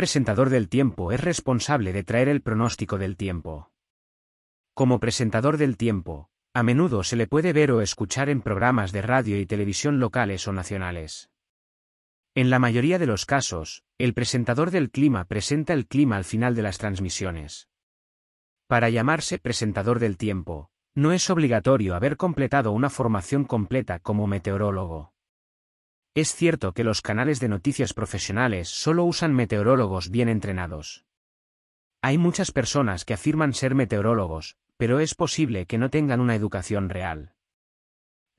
presentador del tiempo es responsable de traer el pronóstico del tiempo. Como presentador del tiempo, a menudo se le puede ver o escuchar en programas de radio y televisión locales o nacionales. En la mayoría de los casos, el presentador del clima presenta el clima al final de las transmisiones. Para llamarse presentador del tiempo, no es obligatorio haber completado una formación completa como meteorólogo. Es cierto que los canales de noticias profesionales solo usan meteorólogos bien entrenados. Hay muchas personas que afirman ser meteorólogos, pero es posible que no tengan una educación real.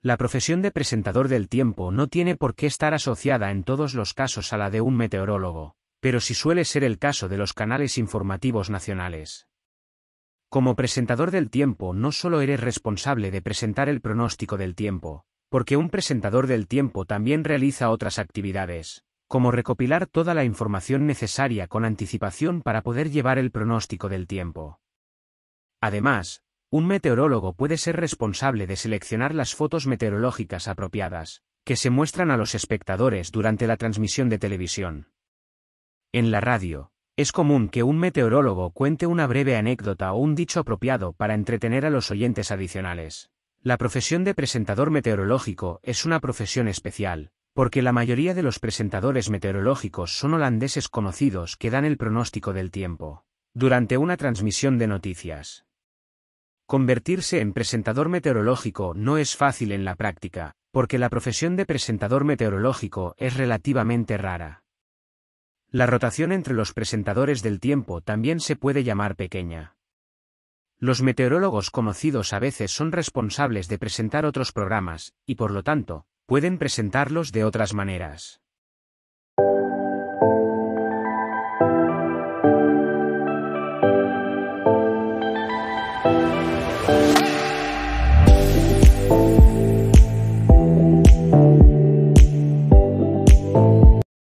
La profesión de presentador del tiempo no tiene por qué estar asociada en todos los casos a la de un meteorólogo, pero sí suele ser el caso de los canales informativos nacionales. Como presentador del tiempo no solo eres responsable de presentar el pronóstico del tiempo, porque un presentador del tiempo también realiza otras actividades, como recopilar toda la información necesaria con anticipación para poder llevar el pronóstico del tiempo. Además, un meteorólogo puede ser responsable de seleccionar las fotos meteorológicas apropiadas, que se muestran a los espectadores durante la transmisión de televisión. En la radio, es común que un meteorólogo cuente una breve anécdota o un dicho apropiado para entretener a los oyentes adicionales. La profesión de presentador meteorológico es una profesión especial, porque la mayoría de los presentadores meteorológicos son holandeses conocidos que dan el pronóstico del tiempo durante una transmisión de noticias. Convertirse en presentador meteorológico no es fácil en la práctica, porque la profesión de presentador meteorológico es relativamente rara. La rotación entre los presentadores del tiempo también se puede llamar pequeña. Los meteorólogos conocidos a veces son responsables de presentar otros programas, y por lo tanto, pueden presentarlos de otras maneras.